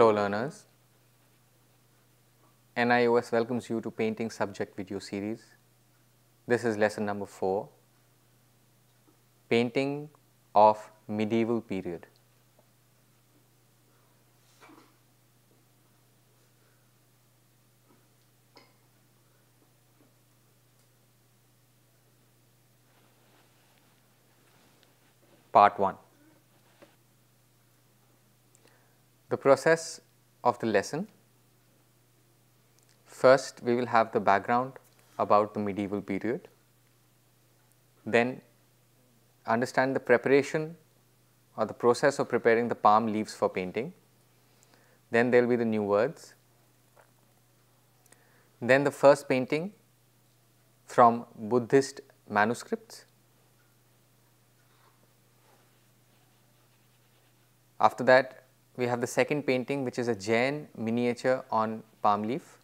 Hello learners, NIOS welcomes you to Painting Subject video series. This is lesson number 4, Painting of Medieval Period. Part 1 the process of the lesson. First, we will have the background about the medieval period, then understand the preparation or the process of preparing the palm leaves for painting, then there will be the new words, then the first painting from Buddhist manuscripts. After that, we have the second painting which is a Jain miniature on palm leaf.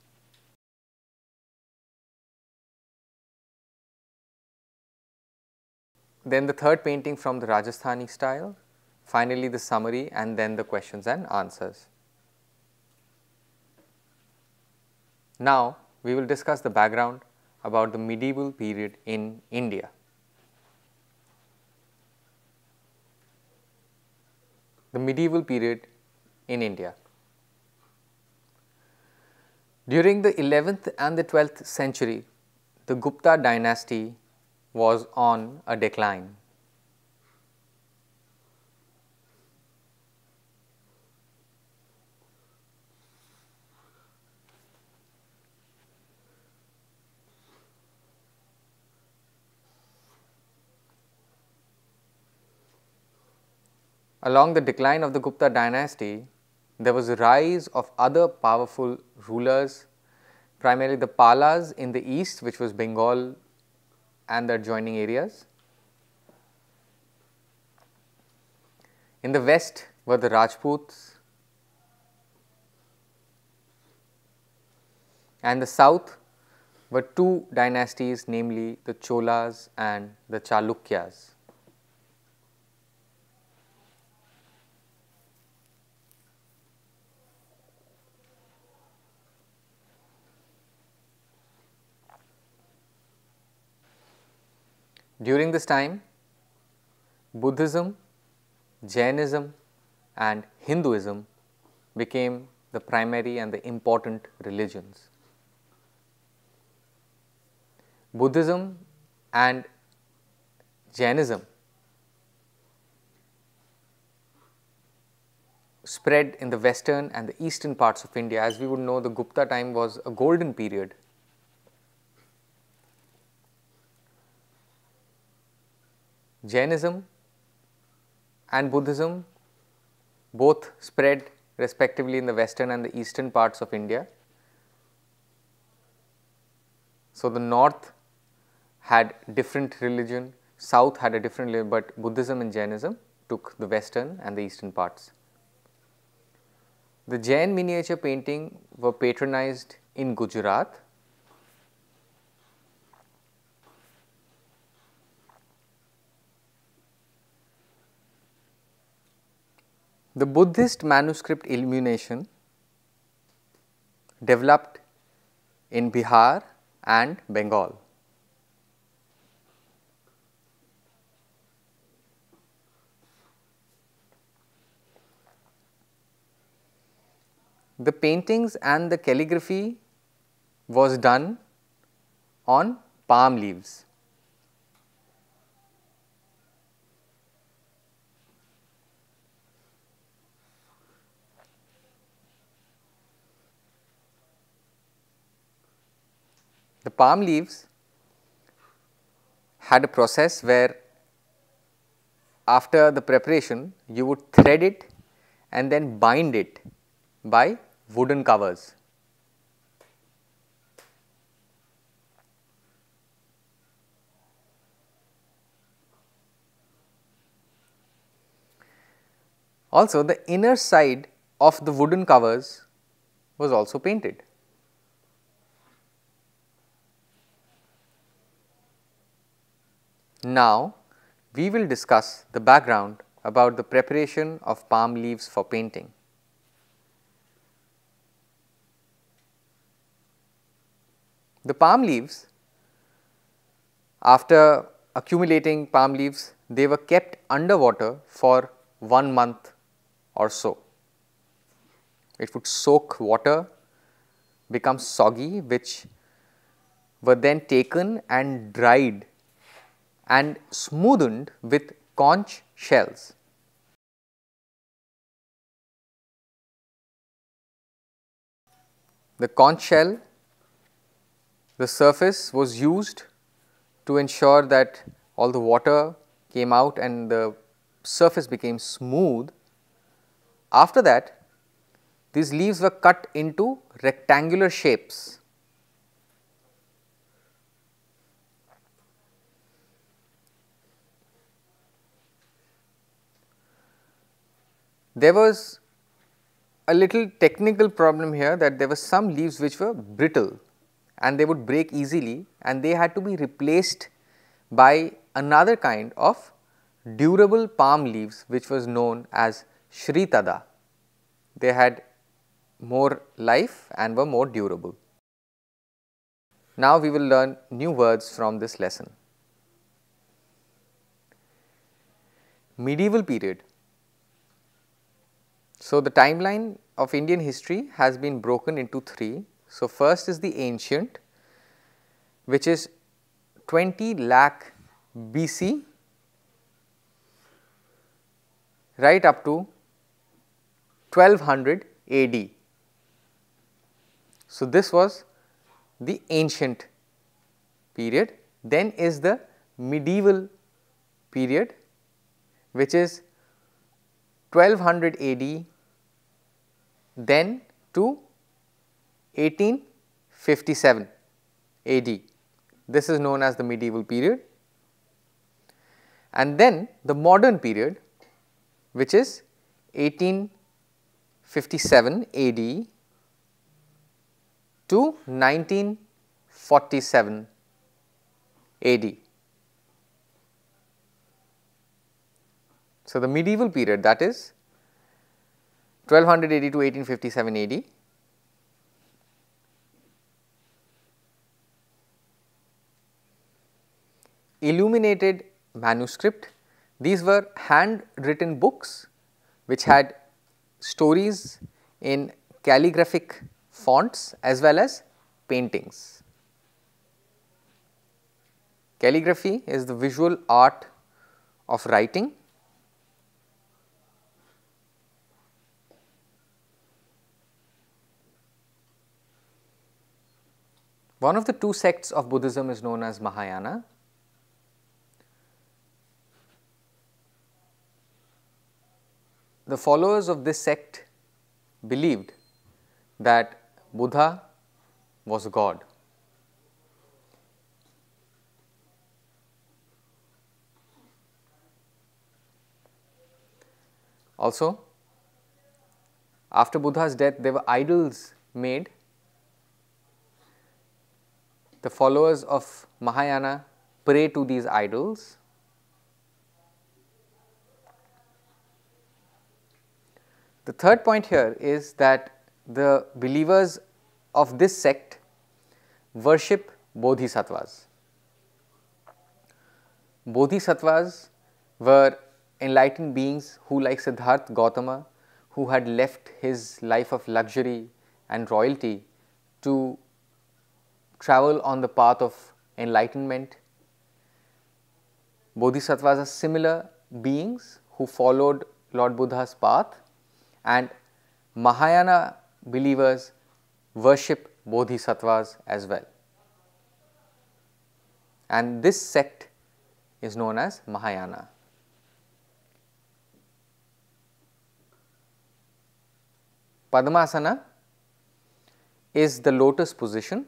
Then the third painting from the Rajasthani style, finally the summary and then the questions and answers. Now, we will discuss the background about the medieval period in India. The medieval period in India. During the 11th and the 12th century, the Gupta dynasty was on a decline. Along the decline of the Gupta dynasty, there was a rise of other powerful rulers, primarily the Palas in the east which was Bengal and the adjoining areas. In the west were the Rajputs and the south were two dynasties namely the Cholas and the Chalukyas. During this time, Buddhism, Jainism and Hinduism became the primary and the important religions. Buddhism and Jainism spread in the western and the eastern parts of India. As we would know, the Gupta time was a golden period Jainism and Buddhism both spread respectively in the western and the eastern parts of India. So, the north had different religion, south had a different religion, but Buddhism and Jainism took the western and the eastern parts. The Jain miniature painting were patronized in Gujarat The Buddhist manuscript illumination developed in Bihar and Bengal. The paintings and the calligraphy was done on palm leaves. The palm leaves had a process where after the preparation you would thread it and then bind it by wooden covers. Also the inner side of the wooden covers was also painted. Now, we will discuss the background about the preparation of palm leaves for painting. The palm leaves, after accumulating palm leaves, they were kept underwater for one month or so. It would soak water, become soggy, which were then taken and dried and smoothened with conch shells. The conch shell, the surface was used to ensure that all the water came out and the surface became smooth. After that, these leaves were cut into rectangular shapes there was a little technical problem here that there were some leaves which were brittle and they would break easily and they had to be replaced by another kind of durable palm leaves which was known as Shritada. They had more life and were more durable. Now we will learn new words from this lesson. Medieval period so, the timeline of Indian history has been broken into three. So, first is the ancient which is 20 lakh BC right up to 1200 AD. So, this was the ancient period. Then is the medieval period which is 1200 AD, then to 1857 AD. This is known as the medieval period. And then the modern period, which is 1857 AD to 1947 AD. So, the medieval period that is 1280 to 1857 AD illuminated manuscript. These were handwritten books which had stories in calligraphic fonts as well as paintings. Calligraphy is the visual art of writing One of the two sects of Buddhism is known as Mahayana. The followers of this sect believed that Buddha was God. Also, after Buddha's death, there were idols made the followers of Mahayana pray to these idols. The third point here is that the believers of this sect worship bodhisattvas. Bodhisattvas were enlightened beings who like Siddhartha Gautama who had left his life of luxury and royalty to travel on the path of enlightenment. Bodhisattvas are similar beings who followed Lord Buddha's path and Mahayana believers worship bodhisattvas as well. And this sect is known as Mahayana. Padmasana is the lotus position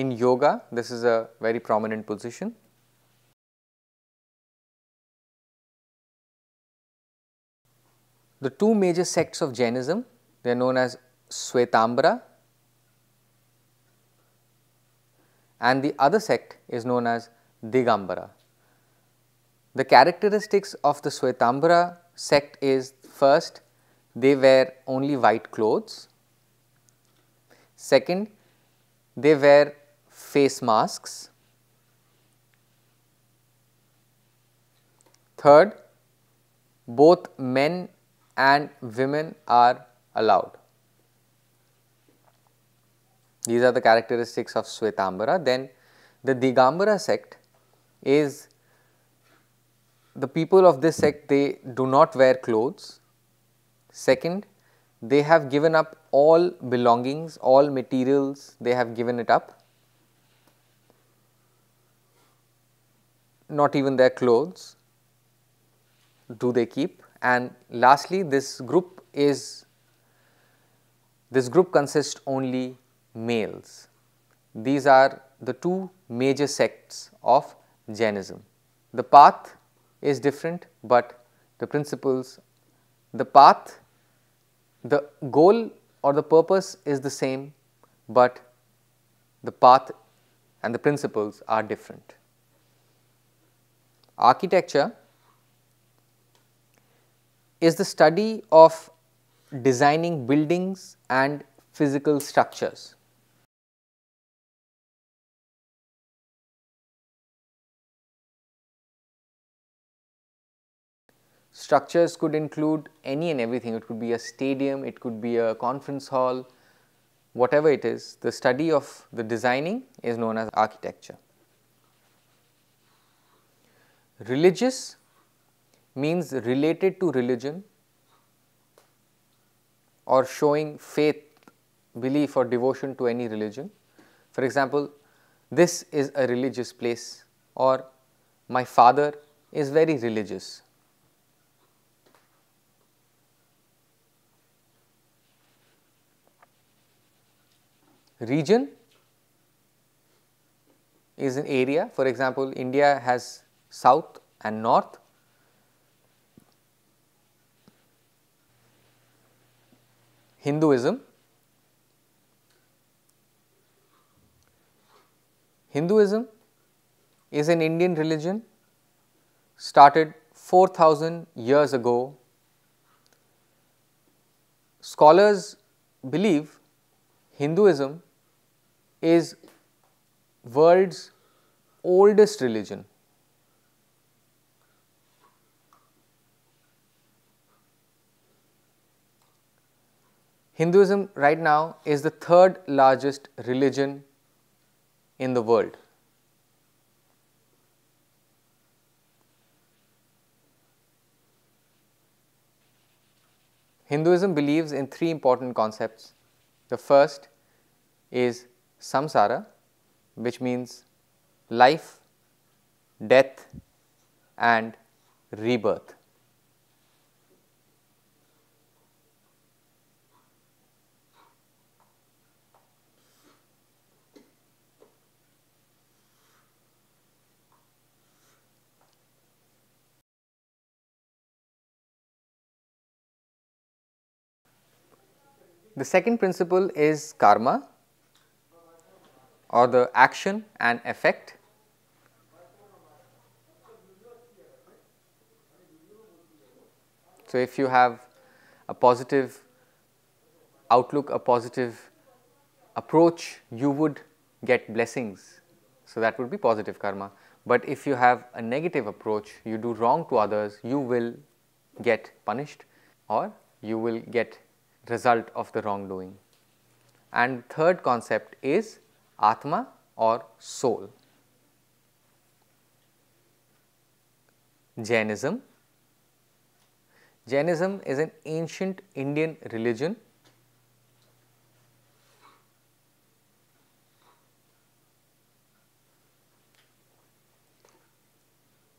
In yoga, this is a very prominent position. The two major sects of Jainism, they are known as Swetambara and the other sect is known as Digambara. The characteristics of the Swetambara sect is first, they wear only white clothes. Second, they wear face masks. Third, both men and women are allowed. These are the characteristics of Swetambara. Then the Digambara sect is the people of this sect they do not wear clothes. Second, they have given up all belongings, all materials, they have given it up. not even their clothes do they keep and lastly this group is this group consists only males. These are the two major sects of Jainism. The path is different, but the principles, the path, the goal or the purpose is the same, but the path and the principles are different. Architecture is the study of designing buildings and physical structures. Structures could include any and everything, it could be a stadium, it could be a conference hall, whatever it is, the study of the designing is known as architecture. Religious means related to religion or showing faith, belief or devotion to any religion. For example, this is a religious place or my father is very religious. Region is an area, for example, India has south and north. Hinduism. Hinduism is an Indian religion started 4000 years ago. Scholars believe Hinduism is world's oldest religion. Hinduism right now is the third largest religion in the world. Hinduism believes in three important concepts. The first is samsara, which means life, death and rebirth. The second principle is karma or the action and effect. So, if you have a positive outlook, a positive approach, you would get blessings. So, that would be positive karma, but if you have a negative approach, you do wrong to others, you will get punished or you will get result of the wrongdoing. And third concept is Atma or soul. Jainism. Jainism is an ancient Indian religion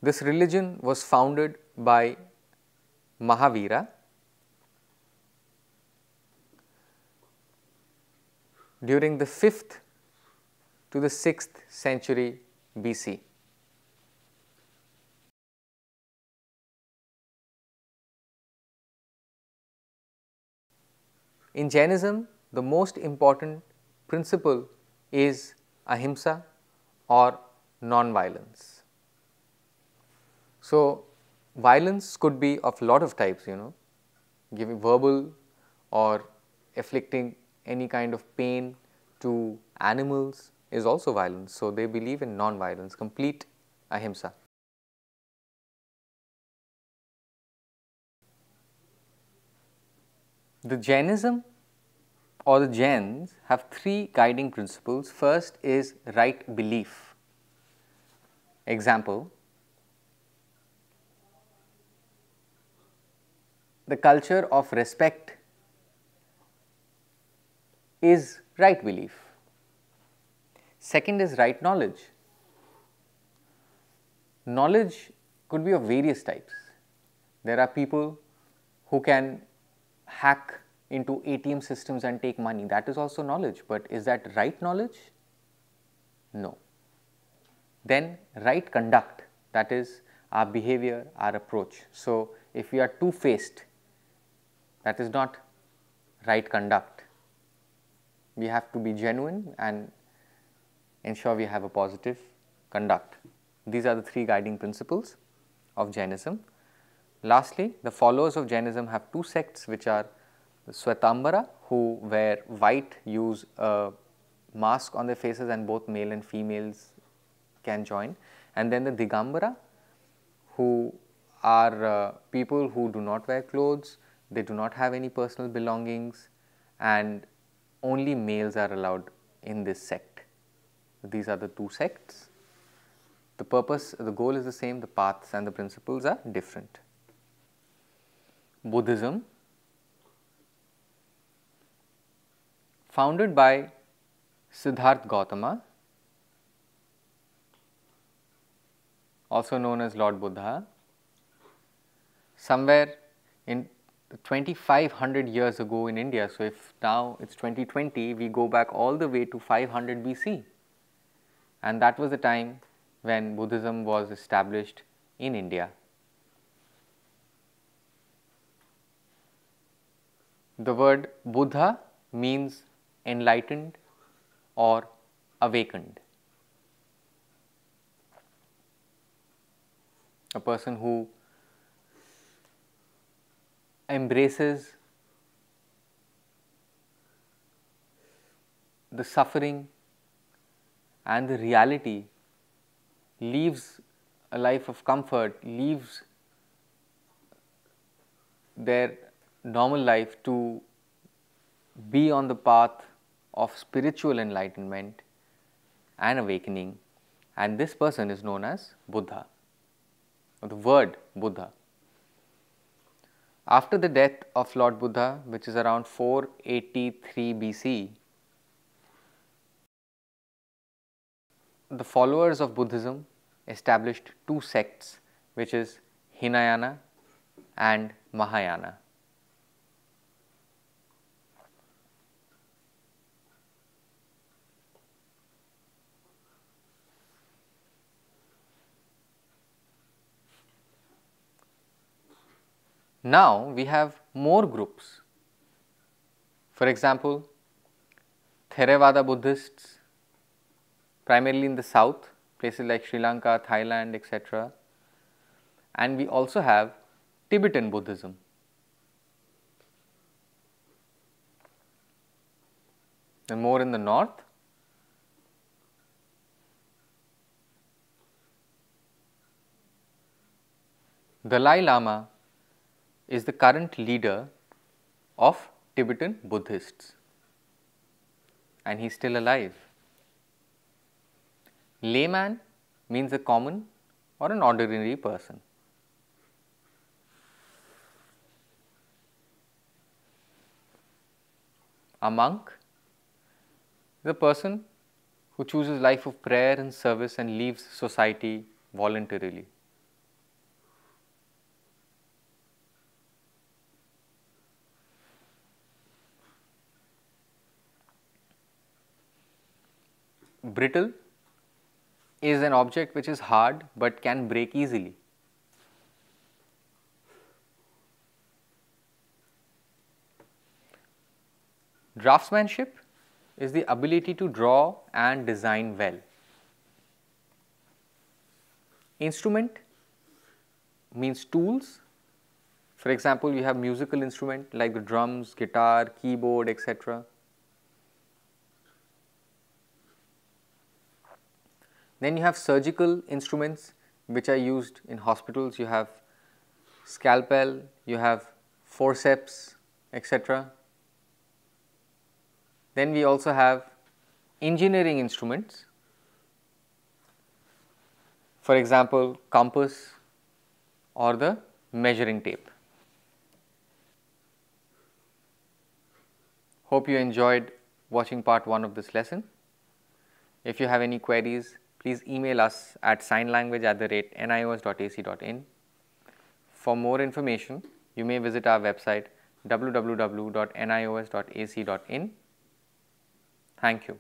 This religion was founded by Mahavira during the 5th to the 6th century BC. In Jainism, the most important principle is ahimsa or non-violence. So, violence could be of lot of types, you know, giving verbal or afflicting any kind of pain to animals is also violence. So, they believe in non-violence, complete ahimsa. The Jainism or the Jains have three guiding principles. First is right belief. Example, the culture of respect is right belief. Second is right knowledge. Knowledge could be of various types. There are people who can hack into ATM systems and take money that is also knowledge, but is that right knowledge? No. Then right conduct that is our behavior, our approach. So, if we are two faced that is not right conduct we have to be genuine and ensure we have a positive conduct. These are the three guiding principles of Jainism. Lastly, the followers of Jainism have two sects which are Swetambara, who wear white, use a mask on their faces and both male and females can join and then the Digambara who are uh, people who do not wear clothes, they do not have any personal belongings and only males are allowed in this sect. These are the two sects. The purpose, the goal is the same, the paths and the principles are different. Buddhism, founded by Siddharth Gautama, also known as Lord Buddha, somewhere in 2500 years ago in India. So, if now it is 2020, we go back all the way to 500 BC and that was the time when Buddhism was established in India. The word Buddha means enlightened or awakened. A person who embraces the suffering and the reality, leaves a life of comfort, leaves their normal life to be on the path of spiritual enlightenment and awakening and this person is known as Buddha or the word Buddha. After the death of Lord Buddha, which is around 483 BC, the followers of Buddhism established two sects, which is Hinayana and Mahayana. Now we have more groups. For example, Theravada Buddhists, primarily in the south, places like Sri Lanka, Thailand, etc. And we also have Tibetan Buddhism. and more in the north, Dalai Lama is the current leader of Tibetan Buddhists and he is still alive. Layman means a common or an ordinary person. A monk is a person who chooses life of prayer and service and leaves society voluntarily. Brittle is an object which is hard but can break easily. Draftsmanship is the ability to draw and design well. Instrument means tools. For example, you have musical instrument like the drums, guitar, keyboard, etc. Then you have surgical instruments which are used in hospitals, you have scalpel, you have forceps etc. Then we also have engineering instruments, for example, compass or the measuring tape. Hope you enjoyed watching part 1 of this lesson. If you have any queries, please email us at signlanguage at the rate nios.ac.in. For more information, you may visit our website www.nios.ac.in. Thank you.